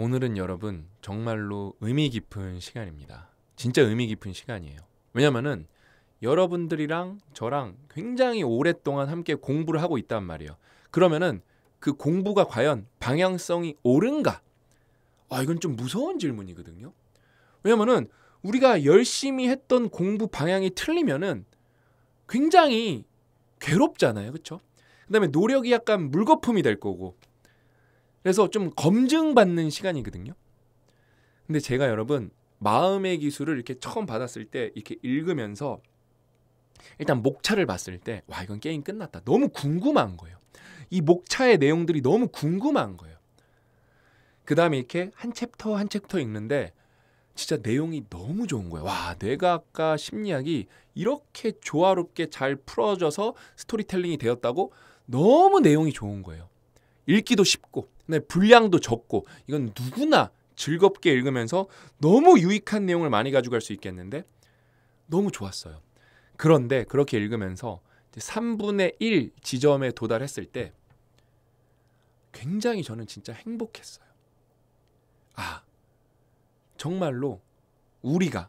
오늘은 여러분 정말로 의미 깊은 시간입니다. 진짜 의미 깊은 시간이에요. 왜냐면은 여러분들이랑 저랑 굉장히 오랫동안 함께 공부를 하고 있단 말이에요. 그러면은 그 공부가 과연 방향성이 옳은가? 아, 이건 좀 무서운 질문이거든요. 왜냐면은 우리가 열심히 했던 공부 방향이 틀리면은 굉장히 괴롭잖아요. 그렇죠? 그다음에 노력이 약간 물거품이 될 거고 그래서 좀 검증받는 시간이거든요. 근데 제가 여러분 마음의 기술을 이렇게 처음 받았을 때 이렇게 읽으면서 일단 목차를 봤을 때 와 이건 게임 끝났다. 너무 궁금한 거예요. 이 목차의 내용들이 너무 궁금한 거예요. 그 다음에 이렇게 한 챕터 한 챕터 읽는데 진짜 내용이 너무 좋은 거예요. 와 내가 아까 심리학이 이렇게 조화롭게 잘 풀어져서 스토리텔링이 되었다고 너무 내용이 좋은 거예요. 읽기도 쉽고 네, 분량도 적고 이건 누구나 즐겁게 읽으면서 너무 유익한 내용을 많이 가져갈 수 있겠는데 너무 좋았어요. 그런데 그렇게 읽으면서 3분의 1 지점에 도달했을 때 굉장히 저는 진짜 행복했어요. 아, 정말로 우리가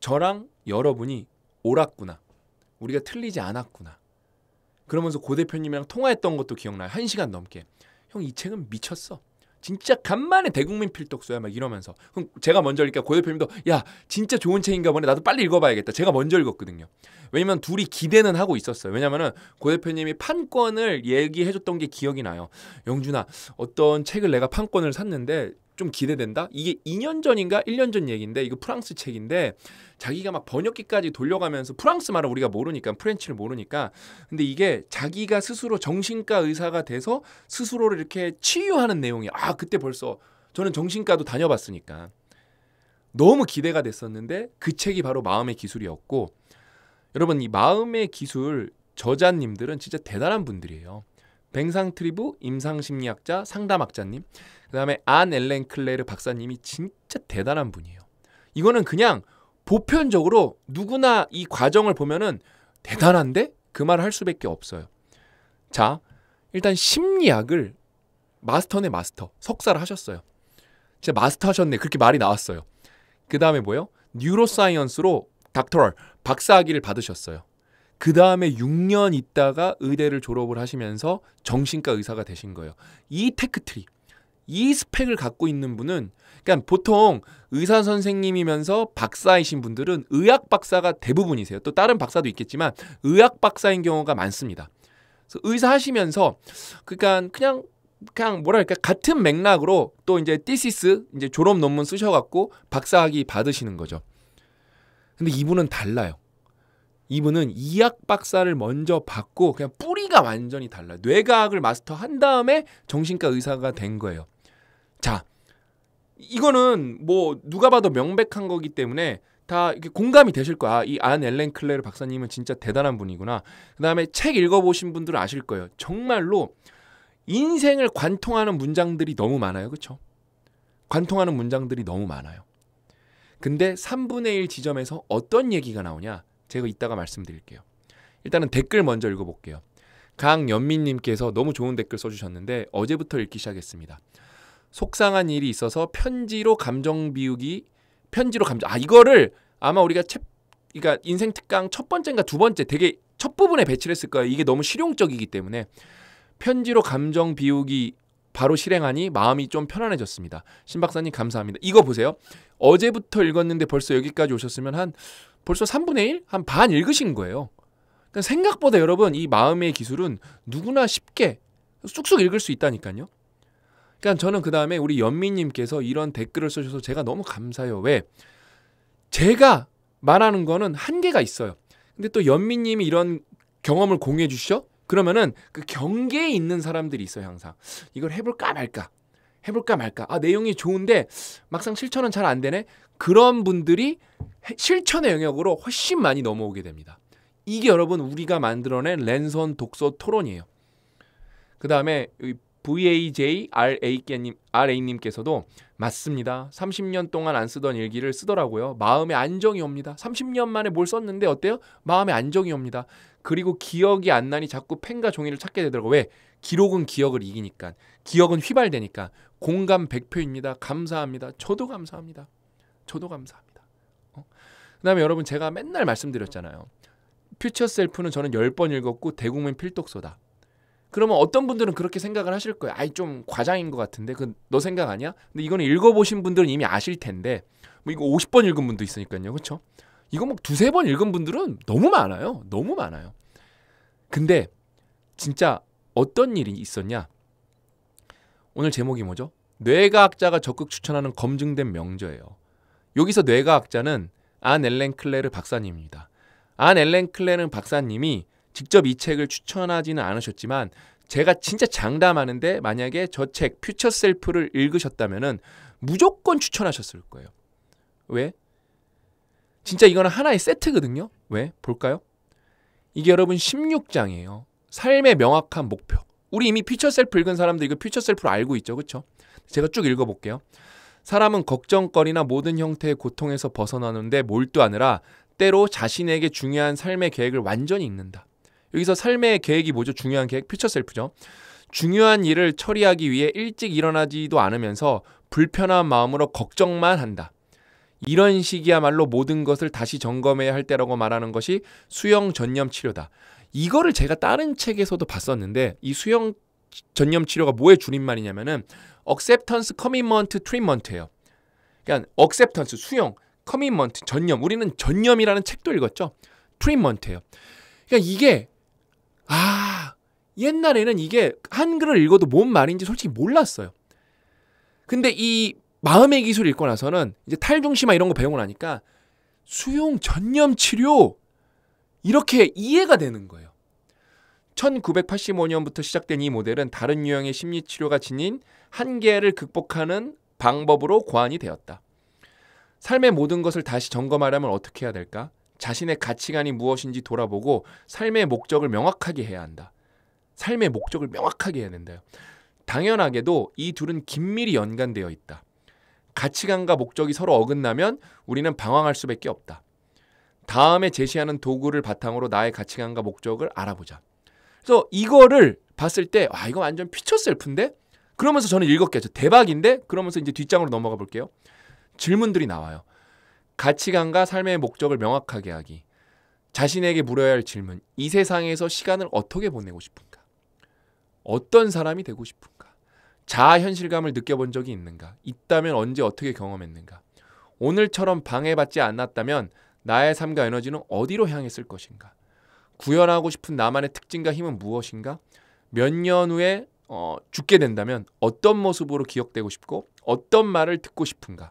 저랑 여러분이 옳았구나. 우리가 틀리지 않았구나. 그러면서 고 대표님이랑 통화했던 것도 기억나요. 한 시간 넘게. 형이 책은 미쳤어. 진짜 간만에 대국민 필독서야 막 이러면서 그럼 제가 먼저 읽니까 고 대표님도 야 진짜 좋은 책인가 보네 나도 빨리 읽어봐야겠다 제가 먼저 읽었거든요 왜냐면 둘이 기대는 하고 있었어요 왜냐면은 고 대표님이 판권을 얘기해줬던 게 기억이 나요 영준아 어떤 책을 내가 판권을 샀는데 좀 기대된다. 이게 2년 전인가 1년 전 얘기인데 이거 프랑스 책인데 자기가 막 번역기까지 돌려가면서 프랑스 말을 우리가 모르니까 프렌치를 모르니까 근데 이게 자기가 스스로 정신과 의사가 돼서 스스로를 이렇게 치유하는 내용이 아 그때 벌써 저는 정신과도 다녀봤으니까 너무 기대가 됐었는데 그 책이 바로 마음의 기술이었고 여러분 이 마음의 기술 저자님들은 진짜 대단한 분들이에요. 뱅상트리브 임상심리학자 상담학자님 그다음에 안 엘렌 클레르 박사님이 진짜 대단한 분이에요. 이거는 그냥 보편적으로 누구나 이 과정을 보면은 대단한데 그 말을 할 수밖에 없어요. 자, 일단 심리학을 마스터네 마스터 석사를 하셨어요. 진짜 마스터 하셨네 그렇게 말이 나왔어요. 그 다음에 뭐요? 뉴로사이언스로 닥터럴 박사학위를 받으셨어요. 그 다음에 6년 있다가 의대를 졸업을 하시면서 정신과 의사가 되신 거예요. 이 테크트리 이 스펙을 갖고 있는 분은 그러니까 보통 의사 선생님이면서 박사이신 분들은 의학 박사가 대부분이세요. 또 다른 박사도 있겠지만 의학 박사인 경우가 많습니다. 그래서 의사 하시면서 그러니까 그냥 그냥 뭐랄까 그러니까 같은 맥락으로 또 이제 디시스 이제 졸업 논문 쓰셔갖고 박사학위 받으시는 거죠. 근데 이분은 달라요. 이분은 이학 박사를 먼저 받고 그냥 뿌리가 완전히 달라요. 뇌과학을 마스터한 다음에 정신과 의사가 된 거예요. 자, 이거는 뭐 누가 봐도 명백한 거기 때문에 다 공감이 되실 거야. 이 안 엘렌 클레르 박사님은 진짜 대단한 분이구나. 그다음에 책 읽어보신 분들은 아실 거예요. 정말로 인생을 관통하는 문장들이 너무 많아요. 그쵸 관통하는 문장들이 너무 많아요. 근데 3분의 1 지점에서 어떤 얘기가 나오냐? 제가 이따가 말씀드릴게요. 일단은 댓글 먼저 읽어볼게요. 강연민님께서 너무 좋은 댓글 써주셨는데 어제부터 읽기 시작했습니다. 속상한 일이 있어서 편지로 감정 비우기 편지로 감정 아 이거를 아마 우리가 챕 그러니까 인생 특강 첫 번째인가 두 번째 되게 첫 부분에 배치를 했을 거예요. 이게 너무 실용적이기 때문에 편지로 감정 비우기 바로 실행하니 마음이 좀 편안해졌습니다. 신 박사님 감사합니다. 이거 보세요. 어제부터 읽었는데 벌써 여기까지 오셨으면 한 벌써 3분의 1? 한 반 읽으신 거예요. 그러니까 생각보다 여러분 이 마음의 기술은 누구나 쉽게 쑥쑥 읽을 수 있다니까요. 그러니까 저는 그 다음에 우리 연민님께서 이런 댓글을 써주셔서 제가 너무 감사해요. 왜? 제가 말하는 거는 한계가 있어요. 근데 또연민님이 이런 경험을 공유해 주시죠? 그러면은 그 경계에 있는 사람들이 있어요, 항상. 이걸 해볼까 말까? 해볼까 말까? 아, 내용이 좋은데 막상 실천은 잘 안 되네? 그런 분들이 실천의 영역으로 훨씬 많이 넘어오게 됩니다. 이게 여러분 우리가 만들어낸 랜선 독서 토론이에요. 그 다음에 VAJRA님, RA님께서도 맞습니다. 30년 동안 안 쓰던 일기를 쓰더라고요. 마음의 안정이 옵니다. 30년 만에 뭘 썼는데 어때요? 마음의 안정이 옵니다. 그리고 기억이 안 나니 자꾸 펜과 종이를 찾게 되더라고요. 왜? 기록은 기억을 이기니까. 기억은 휘발되니까. 공감 100표입니다. 감사합니다. 저도 감사합니다. 저도 감사합니다. 어? 그 다음에 여러분 제가 맨날 말씀드렸잖아요. 퓨처 셀프는 저는 10번 읽었고 대국민 필독서다. 그러면 어떤 분들은 그렇게 생각을 하실 거예요. 아이 좀 과장인 것 같은데 그 너 생각 아니야? 근데 이거는 읽어보신 분들은 이미 아실 텐데 뭐 이거 50번 읽은 분도 있으니까요, 그렇죠? 이거 뭐 두세 번 읽은 분들은 너무 많아요, 너무 많아요. 근데 진짜 어떤 일이 있었냐? 오늘 제목이 뭐죠? 뇌과학자가 적극 추천하는 검증된 명저예요. 여기서 뇌과학자는 안 엘렌 클레르 박사님입니다. 안 엘렌 클레르 박사님이 직접 이 책을 추천하지는 않으셨지만 제가 진짜 장담하는데 만약에 저 책 퓨처 셀프를 읽으셨다면은 무조건 추천하셨을 거예요. 왜? 진짜 이거는 하나의 세트거든요. 왜? 볼까요? 이게 여러분 16장이에요. 삶의 명확한 목표. 우리 이미 퓨처 셀프 읽은 사람들 이거 퓨처 셀프로 알고 있죠. 그렇죠? 제가 쭉 읽어 볼게요. 사람은 걱정거리나 모든 형태의 고통에서 벗어나는데 몰두하느라 때로 자신에게 중요한 삶의 계획을 완전히 잊는다. 여기서 삶의 계획이 뭐죠? 중요한 계획, 퓨처 셀프죠. 중요한 일을 처리하기 위해 일찍 일어나지도 않으면서 불편한 마음으로 걱정만 한다. 이런 식이야말로 모든 것을 다시 점검해야 할 때라고 말하는 것이 수영 전념 치료다. 이거를 제가 다른 책에서도 봤었는데 이 수영 전념 치료가 뭐의 줄임말이냐면은 acceptance commitment treatment예요. 그러니까 acceptance 수영 commitment 전념. 우리는 전념이라는 책도 읽었죠. treatment예요. 그러니까 이게 아, 옛날에는 이게 한글을 읽어도 뭔 말인지 솔직히 몰랐어요. 근데 이 마음의 기술 읽고 나서는 이제 탈중심화 이런 거 배우고 나니까 수용 전념 치료 이렇게 이해가 되는 거예요. 1985년부터 시작된 이 모델은 다른 유형의 심리 치료가 지닌 한계를 극복하는 방법으로 고안이 되었다. 삶의 모든 것을 다시 점검하려면 어떻게 해야 될까? 자신의 가치관이 무엇인지 돌아보고 삶의 목적을 명확하게 해야 한다. 삶의 목적을 명확하게 해야 된다요. 당연하게도 이 둘은 긴밀히 연관되어 있다. 가치관과 목적이 서로 어긋나면 우리는 방황할 수밖에 없다. 다음에 제시하는 도구를 바탕으로 나의 가치관과 목적을 알아보자. 그래서 이거를 봤을 때, 와, 아, 이거 완전 피처 셀프인데? 그러면서 저는 읽었겠죠. 대박인데? 그러면서 이제 뒷장으로 넘어가 볼게요. 질문들이 나와요. 가치관과 삶의 목적을 명확하게 하기. 자신에게 물어야 할 질문. 이 세상에서 시간을 어떻게 보내고 싶은가? 어떤 사람이 되고 싶은가? 자아 현실감을 느껴본 적이 있는가? 있다면 언제 어떻게 경험했는가? 오늘처럼 방해받지 않았다면 나의 삶과 에너지는 어디로 향했을 것인가? 구현하고 싶은 나만의 특징과 힘은 무엇인가? 몇 년 후에 어, 죽게 된다면 어떤 모습으로 기억되고 싶고 어떤 말을 듣고 싶은가?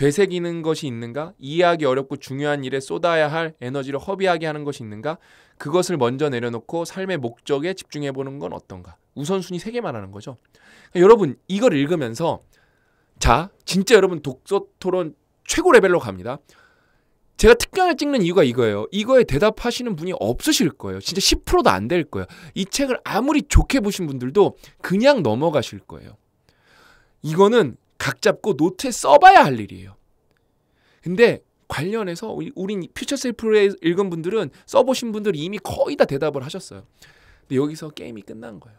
되새기는 것이 있는가? 이해하기 어렵고 중요한 일에 쏟아야 할 에너지를 허비하게 하는 것이 있는가? 그것을 먼저 내려놓고 삶의 목적에 집중해 보는 건 어떤가? 우선순위 세 개만 하는 거죠. 그러니까 여러분, 이걸 읽으면서 자, 진짜 여러분 독서 토론 최고 레벨로 갑니다. 제가 특강을 찍는 이유가 이거예요. 이거에 대답하시는 분이 없으실 거예요. 진짜 10%도 안 될 거예요. 이 책을 아무리 좋게 보신 분들도 그냥 넘어가실 거예요. 이거는 각 잡고 노트에 써봐야 할 일이에요. 근데 관련해서 우린 퓨처 셀프를 읽은 분들은 써보신 분들이 이미 거의 다 대답을 하셨어요. 근데 여기서 게임이 끝난 거예요.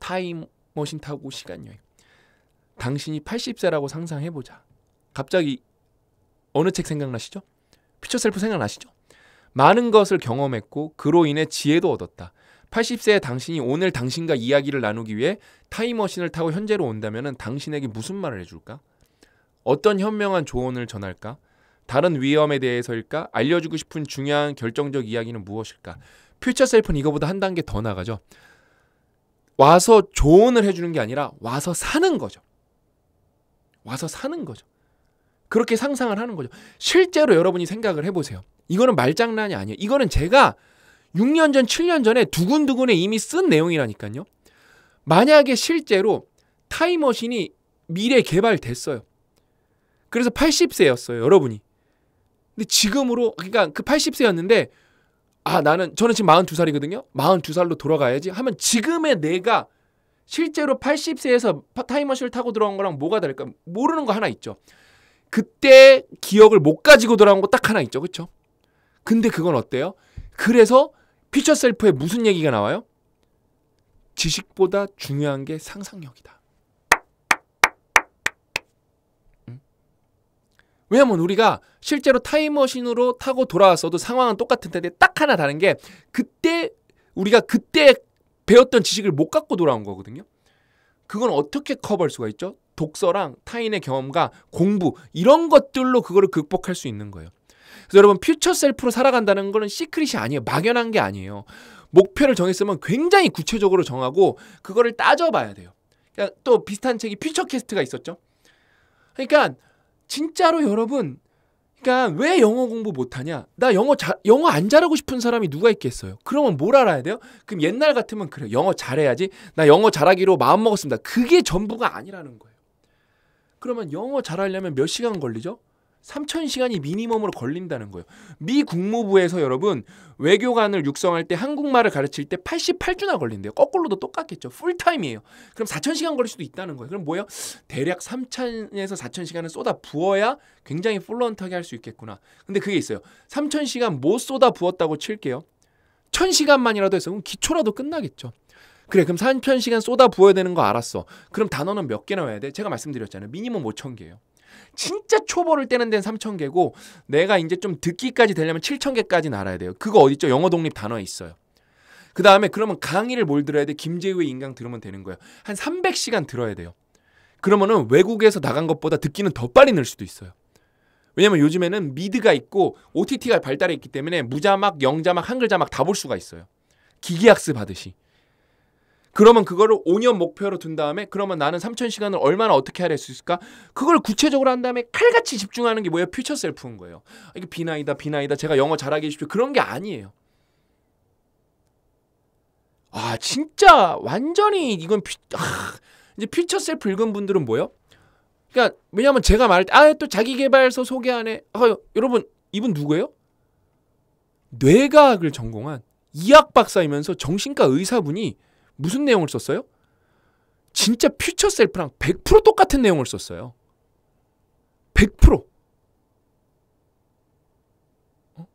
타임머신 타고 시간 여행. 당신이 80세라고 상상해보자. 갑자기 어느 책 생각나시죠? 퓨처 셀프 생각나시죠? 많은 것을 경험했고 그로 인해 지혜도 얻었다. 80세의 당신이 오늘 당신과 이야기를 나누기 위해 타임머신을 타고 현재로 온다면 당신에게 무슨 말을 해줄까? 어떤 현명한 조언을 전할까? 다른 위험에 대해서일까? 알려주고 싶은 중요한 결정적 이야기는 무엇일까? 퓨처 셀프는 이거보다 한 단계 더 나가죠. 와서 조언을 해주는 게 아니라 와서 사는 거죠. 와서 사는 거죠. 그렇게 상상을 하는 거죠. 실제로 여러분이 생각을 해보세요. 이거는 말장난이 아니에요. 이거는 제가 6년 전, 7년 전에 두근두근에 이미 쓴 내용이라니까요. 만약에 실제로 타임머신이 미래 개발됐어요. 그래서 80세였어요, 여러분이. 근데 지금으로 그러니까 그 80세였는데 아, 나는 저는 지금 42살이거든요. 42살로 돌아가야지 하면 지금의 내가 실제로 80세에서 타임머신을 타고 들어간 거랑 뭐가 다를까? 모르는 거 하나 있죠. 그때 기억을 못 가지고 돌아온 거 딱 하나 있죠. 그쵸 근데 그건 어때요? 그래서 피처 셀프에 무슨 얘기가 나와요? 지식보다 중요한 게 상상력이다. 왜냐면 우리가 실제로 타임머신으로 타고 돌아왔어도 상황은 똑같은데 딱 하나 다른 게 그때 우리가 그때 배웠던 지식을 못 갖고 돌아온 거거든요. 그건 어떻게 커버할 수가 있죠? 독서랑 타인의 경험과 공부 이런 것들로 그거를 극복할 수 있는 거예요. 그래서 여러분 퓨처 셀프로 살아간다는 거는 시크릿이 아니에요. 막연한 게 아니에요. 목표를 정했으면 굉장히 구체적으로 정하고 그거를 따져봐야 돼요. 그러또 그러니까 비슷한 책이 퓨처 캐스트가 있었죠. 그러니까 진짜로 여러분 그러니까 왜 영어 공부 못하냐? 나 영어 자, 영어 안 잘하고 싶은 사람이 누가 있겠어요? 그러면 뭘 알아야 돼요? 그럼 옛날 같으면 그래 영어 잘해야지. 나 영어 잘하기로 마음 먹었습니다. 그게 전부가 아니라는 거예요. 그러면 영어 잘하려면 몇 시간 걸리죠? 3천시간이 미니멈으로 걸린다는 거예요. 미 국무부에서 여러분 외교관을 육성할 때 한국말을 가르칠 때 88주나 걸린대요. 거꾸로도 똑같겠죠. 풀타임이에요. 그럼 4천시간 걸릴 수도 있다는 거예요. 그럼 뭐예요? 대략 3천에서4천시간을 쏟아 부어야 굉장히 플런트하게 할 수 있겠구나. 근데 그게 있어요. 3천시간못 쏟아 부었다고 칠게요. 1,000시간만이라도 해서 그럼 기초라도 끝나겠죠. 그래 그럼 3천시간 쏟아 부어야 되는 거 알았어. 그럼 단어는 몇개 나와야 돼? 제가 말씀드렸잖아요. 미니멈 5 0개예요 진짜 초보를 떼는 데는 3,000개고 내가 이제 좀 듣기까지 되려면 7,000개까지 알아야 돼요. 그거 어디있죠 영어 독립 단어에 있어요. 그 다음에 그러면 강의를 뭘 들어야 돼? 김재우의 인강 들으면 되는 거예요. 한 300시간 들어야 돼요. 그러면은 외국에서 나간 것보다 듣기는 더 빨리 늘 수도 있어요. 왜냐면 요즘에는 미드가 있고 OTT가 발달해 있기 때문에 무자막, 영자막, 한글 자막 다 볼 수가 있어요. 기계학습 하듯이. 그러면 그거를 5년 목표로 둔 다음에 그러면 나는 3천 시간을 얼마나 어떻게 할 수 있을까? 그걸 구체적으로 한 다음에 칼같이 집중하는 게 뭐예요? 퓨처 셀프인 거예요. 이게 비나이다 비나이다 제가 영어 잘하게 해주십시오. 그런 게 아니에요. 아 진짜 완전히 이건 퓨, 아, 이제 퓨처 셀프 읽은 분들은 뭐예요? 그러니까 왜냐하면 제가 말할 때아또 자기 개발서 소개 안에 아, 여러분 이분 누구예요? 뇌과학을 전공한 이학 박사이면서 정신과 의사분이 무슨 내용을 썼어요? 진짜 퓨처 셀프랑 100% 똑같은 내용을 썼어요. 100%. 어?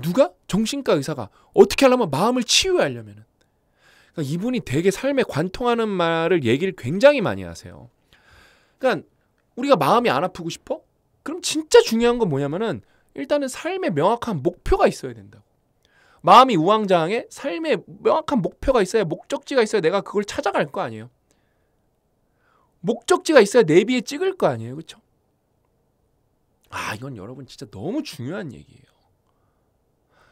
누가? 정신과 의사가. 어떻게 하려면 마음을 치유하려면 그러니까 이분이 되게 삶에 관통하는 말을 얘기를 굉장히 많이 하세요. 그러니까 우리가 마음이 안 아프고 싶어? 그럼 진짜 중요한 건 뭐냐면은 일단은 삶에 명확한 목표가 있어야 된다고. 마음이 우왕좌왕해 삶에 명확한 목표가 있어야 목적지가 있어야 내가 그걸 찾아갈 거 아니에요. 목적지가 있어야 내비에 찍을 거 아니에요. 그렇죠? 아, 이건 여러분 진짜 너무 중요한 얘기예요.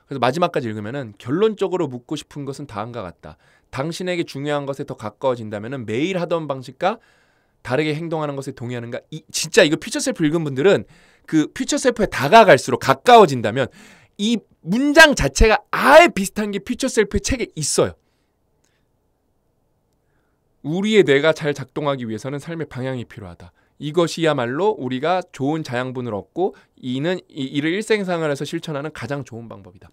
그래서 마지막까지 읽으면은 결론적으로 묻고 싶은 것은 다음과 같다. 당신에게 중요한 것에 더 가까워진다면은 매일 하던 방식과 다르게 행동하는 것에 동의하는가? 이, 진짜 이거 퓨처셀프 읽은 분들은 그 퓨처셀프에 다가갈수록 가까워진다면 이 문장 자체가 아예 비슷한 게 퓨처 셀프의 책에 있어요. 우리의 뇌가 잘 작동하기 위해서는 삶의 방향이 필요하다. 이것이야말로 우리가 좋은 자양분을 얻고 이는 이, 를 일생생활에서 실천하는 가장 좋은 방법이다.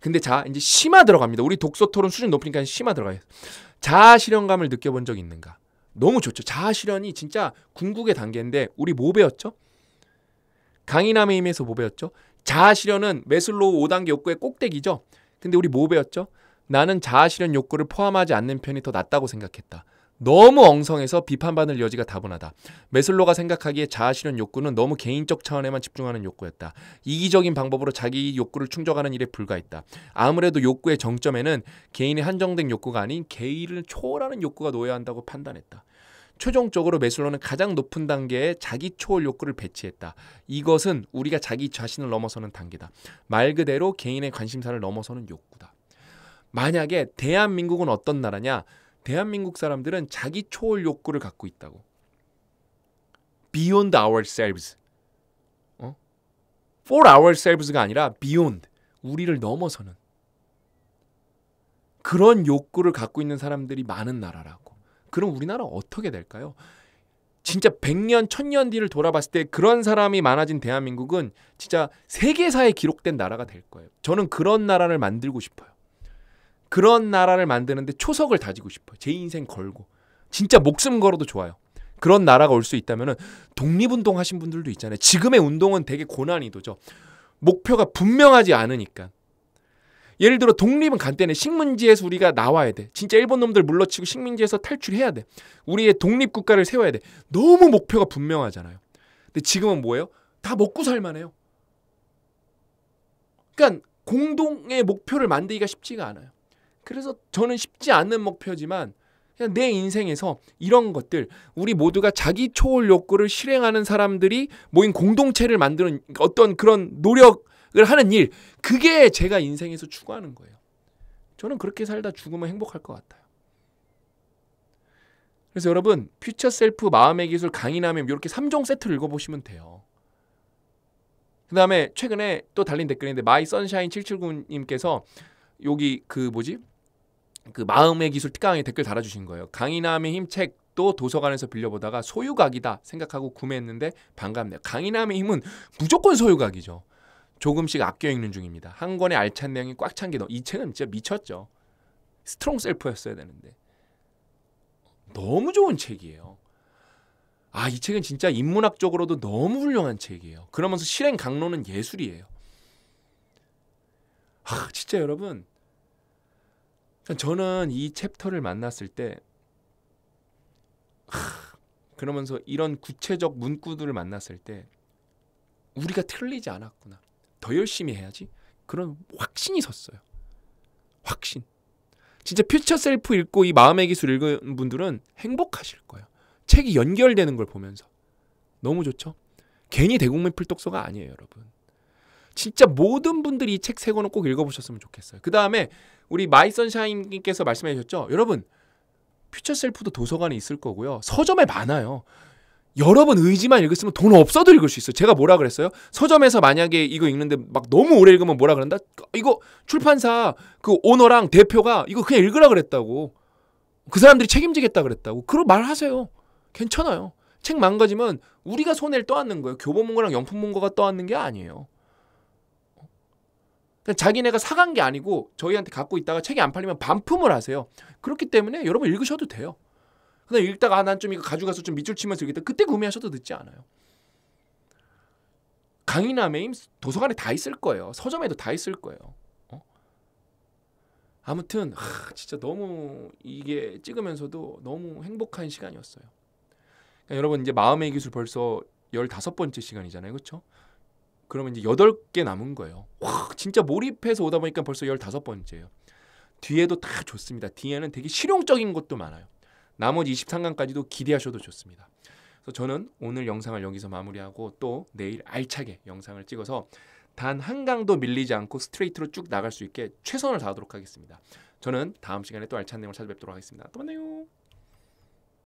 근데 자 이제 심화 들어갑니다. 우리 독서 토론 수준 높으니까 심화 들어가요. 자아 실현감을 느껴본 적 있는가? 너무 좋죠. 자아 실현이 진짜 궁극의 단계인데 우리 뭐 배웠죠? 강인함의 힘에서 뭐 배웠죠? 자아실현은 메슬로우 5단계 욕구의 꼭대기죠. 근데 우리 뭐 배웠죠? 나는 자아실현 욕구를 포함하지 않는 편이 더 낫다고 생각했다. 너무 엉성해서 비판받을 여지가 다분하다. 메슬로가 생각하기에 자아실현 욕구는 너무 개인적 차원에만 집중하는 욕구였다. 이기적인 방법으로 자기 욕구를 충족하는 일에 불과했다. 아무래도 욕구의 정점에는 개인의 한정된 욕구가 아닌 개인을 초월하는 욕구가 놓여야 한다고 판단했다. 최종적으로 메슬로는 가장 높은 단계에 자기 초월 욕구를 배치했다. 이것은 우리가 자기 자신을 넘어서는 단계다. 말 그대로 개인의 관심사를 넘어서는 욕구다. 만약에 대한민국은 어떤 나라냐? 대한민국 사람들은 자기 초월 욕구를 갖고 있다고. Beyond ourselves. 어? For ourselves가 아니라 beyond. 우리를 넘어서는. 그런 욕구를 갖고 있는 사람들이 많은 나라라고. 그럼 우리나라 어떻게 될까요? 진짜 100년, 1000년 뒤를 돌아봤을 때 그런 사람이 많아진 대한민국은 진짜 세계사에 기록된 나라가 될 거예요. 저는 그런 나라를 만들고 싶어요. 그런 나라를 만드는데 초석을 다지고 싶어요. 제 인생 걸고. 진짜 목숨 걸어도 좋아요. 그런 나라가 올 수 있다면 독립운동 하신 분들도 있잖아요. 지금의 운동은 되게 고난이도죠. 목표가 분명하지 않으니까. 예를 들어 독립은 간단해. 식민지에서 우리가 나와야 돼. 진짜 일본 놈들 물러치고 식민지에서 탈출해야 돼. 우리의 독립 국가를 세워야 돼. 너무 목표가 분명하잖아요. 근데 지금은 뭐예요? 다 먹고 살만해요. 그러니까 공동의 목표를 만들기가 쉽지가 않아요. 그래서 저는 쉽지 않은 목표지만 그냥 내 인생에서 이런 것들 우리 모두가 자기 초월 욕구를 실행하는 사람들이 모인 공동체를 만드는 어떤 그런 노력 하는 일 그게 제가 인생에서 추구하는 거예요. 저는 그렇게 살다 죽으면 행복할 것 같아요. 그래서 여러분 퓨처 셀프 마음의 기술 강의나면 이렇게 3종 세트를 읽어보시면 돼요. 그 다음에 최근에 또 달린 댓글인데 마이 선샤인 779님께서 여기 그 뭐지 그 마음의 기술 특강에 댓글 달아주신 거예요. 강인함의 힘책또 도서관에서 빌려보다가 소유각이다 생각하고 구매했는데 반갑네요. 강인함의 힘은 무조건 소유각이죠. 조금씩 아껴 읽는 중입니다. 한 권의 알찬 내용이 꽉 찬 게너이 책은 진짜 미쳤죠. 스트롱 셀프였어야 되는데 너무 좋은 책이에요. 아, 이 책은 진짜 인문학적으로도 너무 훌륭한 책이에요. 그러면서 실행 강론은 예술이에요. 아, 진짜 여러분. 저는 이 챕터를 만났을 때 하, 그러면서 이런 구체적 문구들을 만났을 때 우리가 틀리지 않았구나. 더 열심히 해야지. 그런 확신이 섰어요. 확신. 진짜 퓨처 셀프 읽고 이 마음의 기술 읽은 분들은 행복하실 거예요. 책이 연결되는 걸 보면서. 너무 좋죠? 괜히 대국민 필독서가 아니에요, 여러분. 진짜 모든 분들이 이 책 세권을꼭 읽어보셨으면 좋겠어요. 그 다음에 우리 마이 선샤인님께서 말씀해 주셨죠? 여러분, 퓨처 셀프도 도서관에 있을 거고요. 서점에 많아요. 여러 번 의지만 읽었으면 돈 없어도 읽을 수 있어요. 제가 뭐라 그랬어요? 서점에서 만약에 이거 읽는데 막 너무 오래 읽으면 뭐라 그런다? 이거 출판사 그 오너랑 대표가 이거 그냥 읽으라 그랬다고. 그 사람들이 책임지겠다 그랬다고. 그런 말 하세요. 괜찮아요. 책 망가지면 우리가 손해를 떠안는 거예요. 교보문고랑 영품문고가 떠안는 게 아니에요. 그냥 자기네가 사간 게 아니고 저희한테 갖고 있다가 책이 안 팔리면 반품을 하세요. 그렇기 때문에 여러분 읽으셔도 돼요. 근데 읽다가 아, 난좀 이거 가져가서 좀 밑줄 치면서 읽겠다. 그때 구매하셔도 늦지 않아요. 강의남의 도서관에 다 있을 거예요. 서점에도 다 있을 거예요. 어? 아무튼 하, 진짜 너무 이게 찍으면서도 너무 행복한 시간이었어요. 그러니까 여러분 이제 마음의 기술 벌써 열다 번째 시간이잖아요. 그렇죠? 그러면 이제 여덟 개 남은 거예요. 와, 진짜 몰입해서 오다 보니까 벌써 열다섯 번째예요 뒤에도 다 좋습니다. 뒤에는 되게 실용적인 것도 많아요. 나머지 23강까지도 기대하셔도 좋습니다. 그래서 저는 오늘 영상을 여기서 마무리하고 또 내일 알차게 영상을 찍어서 단한 강도 밀리지 않고 스트레이트로 쭉 나갈 수 있게 최선을 다하도록 하겠습니다. 저는 다음 시간에 또 알찬 내용을 찾아뵙도록 하겠습니다. 또 만나요.